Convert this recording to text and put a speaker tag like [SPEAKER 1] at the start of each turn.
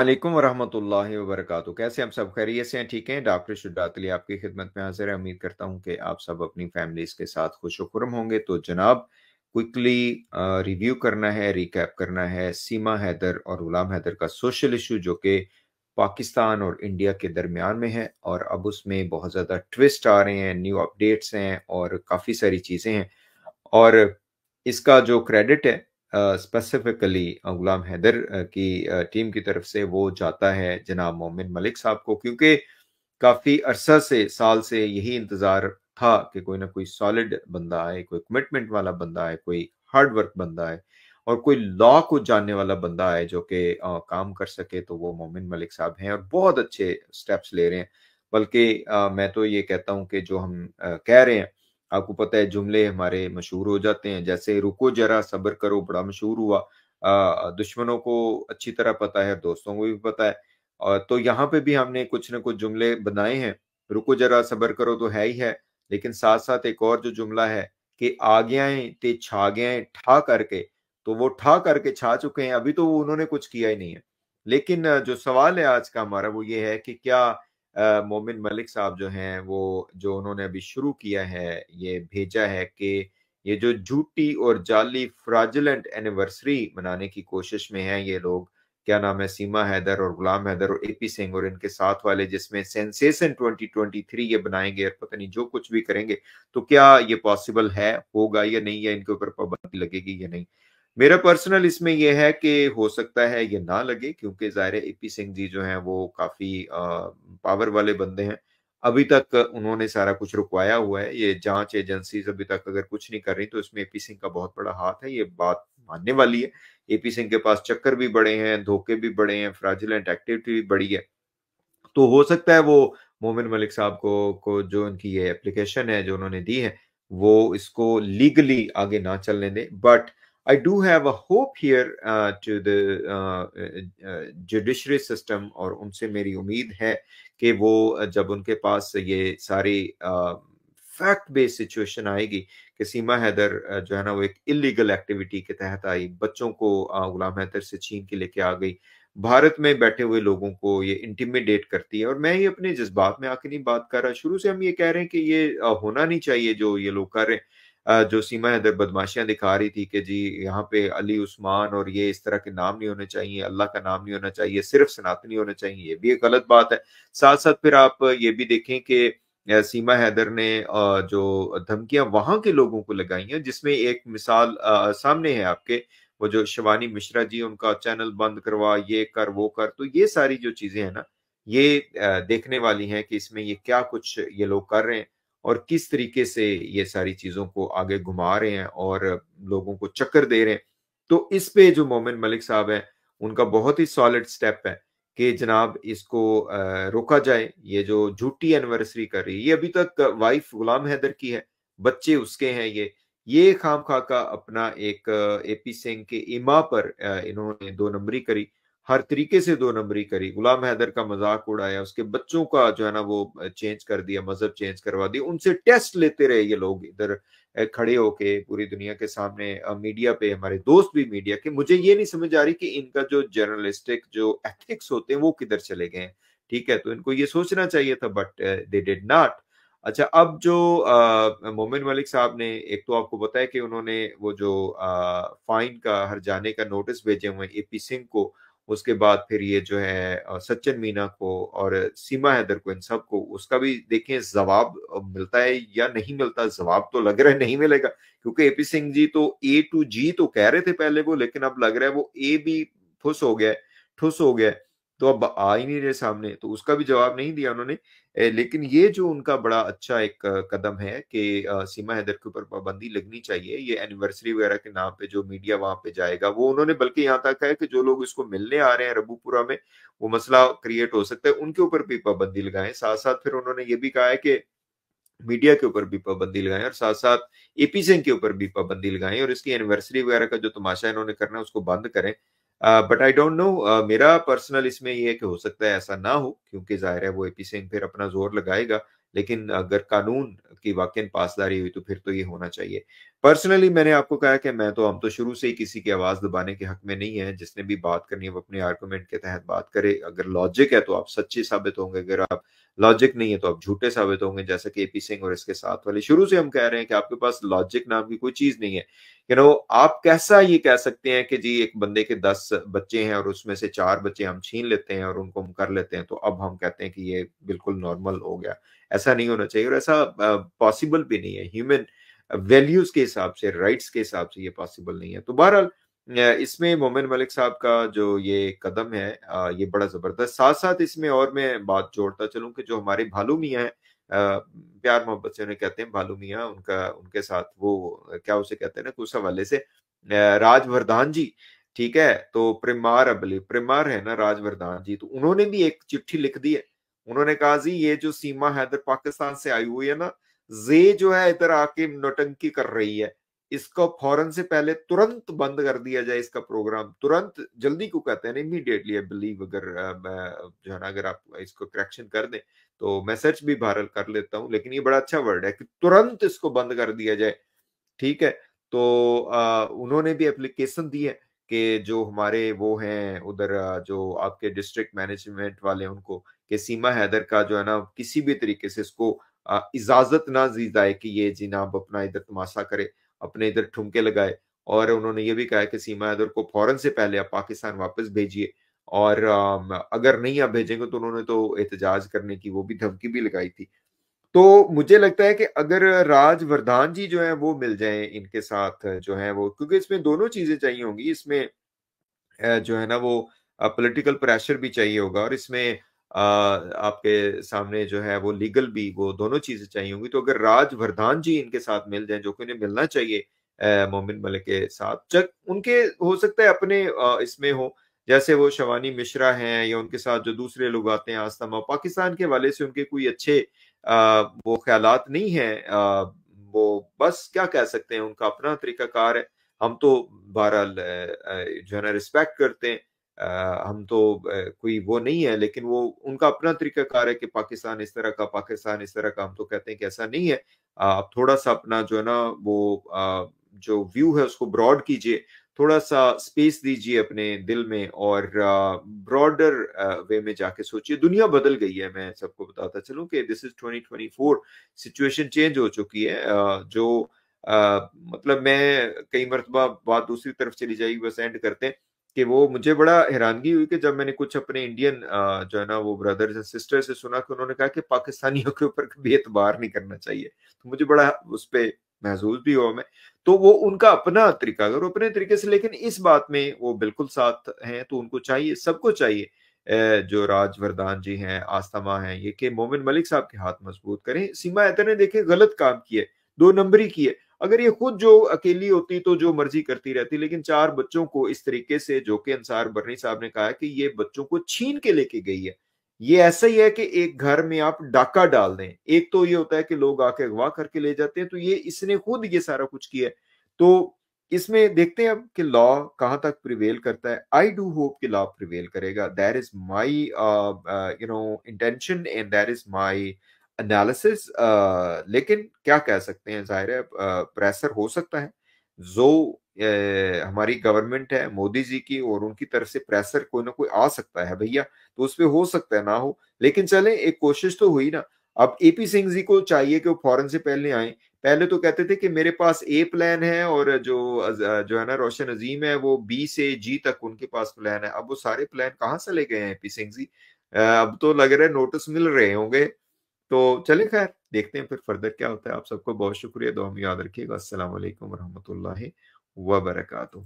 [SPEAKER 1] वालेकुम वरहमतुल्लाहि वबरकatuh कैसे हम सब खैरियत से हैं ठीक हैं डॉक्टर शुद्दात अली आपकी खिदमत में हाजिर है उम्मीद करता हूं कि आप सब अपनी फैमिलीज़ के साथ खुश खुरम होंगे तो जनाब क्विकली रिव्यू करना है रिकैप करना है सीमा हैदर और गुलाम हैदर का सोशल इशू जो कि पाकिस्तान और इंडिया के दरमियान में है और अब उसमें बहुत ज़्यादा ट्विस्ट आ रहे हैं न्यू अपडेट्स हैं और काफ़ी सारी चीज़ें हैं और इसका जो क्रेडिट है स्पेसिफिकली गुलाम हैदर की टीम की तरफ से वो जाता है जनाब मोमिन मलिक साहब को क्योंकि काफ़ी अरसा से साल से यही इंतज़ार था कि कोई ना कोई सॉलिड बंदा आए कोई कमिटमेंट वाला बंदा आए कोई हार्ड वर्क बंदा है और कोई लॉ को जानने वाला बंदा है जो कि काम कर सके तो वो मोमिन मलिक साहब हैं और बहुत अच्छे स्टेप्स ले रहे हैं बल्कि मैं तो ये कहता हूँ कि जो हम आ, कह रहे हैं आपको पता है जुमले हमारे मशहूर हो जाते हैं जैसे रुको जरा सब्र करो बड़ा मशहूर हुआ आ, दुश्मनों को अच्छी तरह पता है दोस्तों को भी पता है तो यहाँ पे भी हमने कुछ ना कुछ जुमले बनाए हैं रुको जरा सब्र करो तो है ही है लेकिन साथ साथ एक और जो जुमला है कि आज्ञाएं ते छा गया ठा करके तो वो ठा करके छा चुके हैं अभी तो उन्होंने कुछ किया ही नहीं है लेकिन जो सवाल है आज का हमारा वो ये है कि क्या मोमिन मलिक साहब जो हैं वो जो उन्होंने अभी शुरू किया है ये भेजा है कि ये जो झूठी और जाली फ्राजिलेंट एनिवर्सरी मनाने की कोशिश में है ये लोग क्या नाम है सीमा हैदर और गुलाम हैदर और एपी सिंह और इनके साथ वाले जिसमें सेंसेशन 2023 ये बनाएंगे और पता नहीं जो कुछ भी करेंगे तो क्या ये पॉसिबल है होगा या नहीं या इनके ऊपर पाबंदी लगेगी या नहीं मेरा पर्सनल इसमें यह है कि हो सकता है ये ना लगे क्योंकि ज़ाहिर ए पी सिंह जी जो हैं वो काफ़ी पावर वाले बंदे हैं अभी तक उन्होंने सारा कुछ रुकवाया हुआ है ये जांच एजेंसीज अभी तक अगर कुछ नहीं कर रही तो इसमें एपी सिंह का बहुत बड़ा हाथ है ये बात मानने वाली है एपी सिंह के पास चक्कर भी बड़े हैं धोखे भी बड़े हैं फ्राजिलेंट एक्टिविटी भी बड़ी है तो हो सकता है वो मोमिन मलिक साहब को को जो उनकी ये एप्लीकेशन है जो उन्होंने दी है वो इसको लीगली आगे ना चलने दें but I do have a hope here uh, to the judiciary uh, system uh, uh, और उनसे मेरी उम्मीद है कि वो जब उनके पास ये सारी फैक्ट बेस्ड सिचुएशन आएगी कि सीमा हैदर जो है ना वो एक इलीगल एक्टिविटी के तहत आई बच्चों को गुलाम हैदर से छीन के लेके आ गई भारत में बैठे हुए लोगों को ये इंटिमिडेट करती है और मैं ये अपने जज्बात में आके नहीं बात कर रहा शुरू से हम ये कह रहे हैं कि ये होना नहीं चाहिए जो ये लोग कर रहे हैं जो सीमा हैदर बदमाशियां दिखा रही थी कि जी यहाँ पे अली उस्मान और ये इस तरह के नाम नहीं होने चाहिए अल्लाह का नाम नहीं होना चाहिए सिर्फ सनातनी होना चाहिए ये भी एक गलत बात है साथ साथ फिर आप ये भी देखें कि सीमा हैदर ने जो धमकियां वहां के लोगों को लगाई हैं जिसमें एक मिसाल सामने है आपके वो जो शिवानी मिश्रा जी उनका चैनल बंद करवा ये कर वो कर तो ये सारी जो चीजें हैं ना ये देखने वाली हैं कि इसमें ये क्या कुछ ये लोग कर रहे हैं और किस तरीके से ये सारी चीज़ों को आगे घुमा रहे हैं और लोगों को चक्कर दे रहे हैं तो इस पे जो मोमिन मलिक साहब हैं उनका बहुत ही सॉलिड स्टेप है कि जनाब इसको रोका जाए ये जो झूठी एनिवर्सरी कर रही है ये अभी तक वाइफ गुलाम हैदर की है बच्चे उसके हैं ये ये खाम खा का अपना एक एपी सिंह के इमा पर इन्होंने दो नंबरी करी हर तरीके से दो नंबरी करी गुलाम हैदर का मजाक उड़ाया उसके बच्चों का जो है ना वो चेंज कर दिया मजहब चेंज करवा दिया उनसे टेस्ट लेते रहे ये लोग इधर खड़े होके पूरी दुनिया के सामने मीडिया पे हमारे दोस्त भी मीडिया के मुझे ये नहीं समझ आ रही कि इनका जो जर्नलिस्टिक जो एथिक्स होते हैं वो किधर चले गए ठीक है तो इनको ये सोचना चाहिए था बट दे डिड नॉट अच्छा अब जो मोमिन मलिक साहब ने एक तो आपको बताया कि उन्होंने वो जो फाइन का हर जाने का नोटिस भेजे हुए ए पी सिंह को उसके बाद फिर ये जो है सचिन मीना को और सीमा हैदर को इन सब को उसका भी देखें जवाब मिलता है या नहीं मिलता जवाब तो लग रहा है नहीं मिलेगा क्योंकि एपी सिंह जी तो ए टू जी तो कह रहे थे पहले वो लेकिन अब लग रहा है वो ए भी ठुस हो गया ठुस हो गया तो अब आ ही नहीं रहे सामने तो उसका भी जवाब नहीं दिया उन्होंने लेकिन ये जो उनका बड़ा अच्छा एक कदम है कि सीमा हैदर के ऊपर पाबंदी लगनी चाहिए ये एनिवर्सरी वगैरह के नाम पे जो मीडिया वहां पे जाएगा वो उन्होंने बल्कि यहाँ तक है कि जो लोग इसको मिलने आ रहे हैं रबूपुरा में वो मसला क्रिएट हो सकता है उनके ऊपर भी पाबंदी लगाए साथ साथ फिर उन्होंने ये भी कहा है कि मीडिया के ऊपर भी पाबंदी लगाएं और साथ साथ एपी सिंह के ऊपर भी पाबंदी लगाएं और इसकी एनिवर्सरी वगैरह का जो तमाशा इन्होंने करना है उसको बंद करें बट आई डोंट नो मेरा पर्सनल इसमें ये है कि हो सकता है ऐसा ना हो क्योंकि जाहिर है वो एपी सिंह फिर अपना जोर लगाएगा लेकिन अगर कानून की वाकई पासदारी हुई तो फिर तो ये होना चाहिए पर्सनली मैंने आपको कहा कि मैं तो हम तो शुरू से ही किसी की आवाज़ दबाने के हक में नहीं है जिसने भी बात करनी है वो अपने आर्गूमेंट के तहत बात करे अगर लॉजिक है तो आप सच्चे साबित होंगे अगर आप लॉजिक नहीं है तो आप झूठे साबित होंगे जैसा कि एपी सिंह और इसके साथ वाले शुरू से हम कह रहे हैं कि आपके पास लॉजिक नाम की कोई चीज़ नहीं है यू नो आप कैसा ये कह सकते हैं कि जी एक बंदे के दस बच्चे हैं और उसमें से चार बच्चे हम छीन लेते हैं और उनको हम कर लेते हैं तो अब हम कहते हैं कि ये बिल्कुल नॉर्मल हो गया ऐसा नहीं होना चाहिए और ऐसा पॉसिबल भी नहीं है ह्यूमन वैल्यूज के हिसाब से राइट्स के हिसाब से ये पॉसिबल नहीं है तो बहरहाल इसमें मोमिन मलिक साहब का जो ये कदम है ये बड़ा जबरदस्त साथ साथ इसमें और मैं बात जोड़ता चलूं कि जो हमारे भालू मियाँ हैं प्यार मोहब्बत से उन्हें कहते हैं भालू मियाँ उनका उनके साथ वो क्या उसे कहते हैं ना उस हवाले से राजवर्धान जी ठीक है तो प्रेमार अबली प्रेमार है ना राजवर्धान जी तो उन्होंने भी एक चिट्ठी लिख दी है उन्होंने कहा जी ये जो सीमा इधर पाकिस्तान से आई हुई है ना जे जो है इधर आके नोटंकी कर रही है इसको फौरन से पहले तुरंत बंद कर दिया जाए इसका प्रोग्राम तुरंत जल्दी को कहते हैं इमीडिएटली आई बिलीव अगर जो है ना अगर आप इसको करेक्शन कर दें तो मैसेज भी वायरल कर लेता हूँ लेकिन ये बड़ा अच्छा वर्ड है कि तुरंत इसको बंद कर दिया जाए ठीक है तो आ, उन्होंने भी एप्लीकेशन दी है कि जो हमारे वो हैं उधर जो आपके डिस्ट्रिक्ट मैनेजमेंट वाले उनको कि सीमा हैदर का जो है ना किसी भी तरीके से इसको इजाजत ना दी जाए कि ये जिनाब अपना इधर तमाशा करे अपने इधर ठुमके लगाए और उन्होंने ये भी कहा कि सीमा हैदर को फौरन से पहले आप पाकिस्तान वापस भेजिए और अगर नहीं आप भेजेंगे तो उन्होंने तो एहतजाज करने की वो भी धमकी भी लगाई थी तो मुझे लगता है कि अगर राज वरदान जी जो है वो मिल जाए इनके साथ जो है वो क्योंकि इसमें दोनों चीजें चाहिए होंगी इसमें जो है ना वो पॉलिटिकल प्रेशर भी चाहिए होगा और इसमें आपके सामने जो है वो लीगल भी वो दोनों चीजें चाहिए होंगी तो अगर राज वरदान जी इनके साथ मिल जाए जो कि उन्हें मिलना चाहिए मोमिन मलिक के साथ जब उनके हो सकता है अपने इसमें हो जैसे वो शवानी मिश्रा हैं या उनके साथ जो दूसरे लोग आते हैं आस्था पाकिस्तान के हवाले से उनके कोई अच्छे वो ख्याल नहीं है वो बस क्या कह सकते हैं उनका अपना तरीकाकार है हम तो बहरहाल जो है ना रिस्पेक्ट करते हैं हम तो कोई वो नहीं है लेकिन वो उनका अपना तरीकाकार है कि पाकिस्तान इस तरह का पाकिस्तान इस तरह का हम तो कहते हैं कि ऐसा नहीं है आप थोड़ा सा अपना जो है ना वो जो व्यू है उसको ब्रॉड कीजिए थोड़ा सा स्पेस दीजिए अपने दिल में और ब्रॉडर वे में जाके सोचिए दुनिया बदल गई है मैं सबको बताता चलूं कि दिस इज 2024 सिचुएशन चेंज हो चुकी है जो मतलब मैं कई मरतबा बात दूसरी तरफ चली जाएगी बस एंड करते हैं कि वो मुझे बड़ा हैरानगी हुई कि जब मैंने कुछ अपने इंडियन जो है ना वो ब्रदर्स एंड सिस्टर्स से सुना कि उन्होंने कहा कि पाकिस्तानियों के ऊपर कभी एतबार नहीं करना चाहिए तो मुझे बड़ा उस पर महजूज भी हुआ मैं तो वो उनका अपना तरीका अगर अपने तरीके से लेकिन इस बात में वो बिल्कुल साथ हैं तो उनको चाहिए सबको चाहिए जो राज वरदान जी हैं आस्थमा हैं ये कि मोमिन मलिक साहब के हाथ मजबूत करें सीमा ऐतर ने देखे गलत काम किए दो नंबरी किए अगर ये खुद जो अकेली होती तो जो मर्जी करती रहती लेकिन चार बच्चों को इस तरीके से जो के अंसार बर्नी साहब ने कहा कि ये बच्चों को छीन के लेके गई है ये ऐसा ही है कि एक घर में आप डाका डाल दें एक तो ये होता है कि लोग आके अगवा करके ले जाते हैं तो ये इसने खुद ये सारा कुछ किया है तो इसमें देखते हैं अब कि लॉ कहाँ तक प्रिवेल करता है आई डू होप कि लॉ प्रिवेल करेगा there is my you know intention and there is my analysis लेकिन क्या कह सकते हैं जाहिर है प्रेशर uh, हो सकता है जो हमारी गवर्नमेंट है मोदी जी की और उनकी तरफ से प्रेशर कोई ना कोई आ सकता है भैया तो उसपे हो सकता है ना हो लेकिन चले एक कोशिश तो हुई ना अब एपी सिंह जी को चाहिए कि वो फॉरन से पहले आए पहले तो कहते थे कि मेरे पास ए प्लान है और जो जो है ना रोशन अजीम है वो बी से जी तक उनके पास प्लान है अब वो सारे प्लान कहाँ से ले गए हैं एपी सिंह जी अब तो लग रहा है नोटिस मिल रहे होंगे तो चले खैर देखते हैं फिर फर्दर क्या होता है आप सबको बहुत शुक्रिया दो हम याद रखिएगा असल वरहमत وبركاته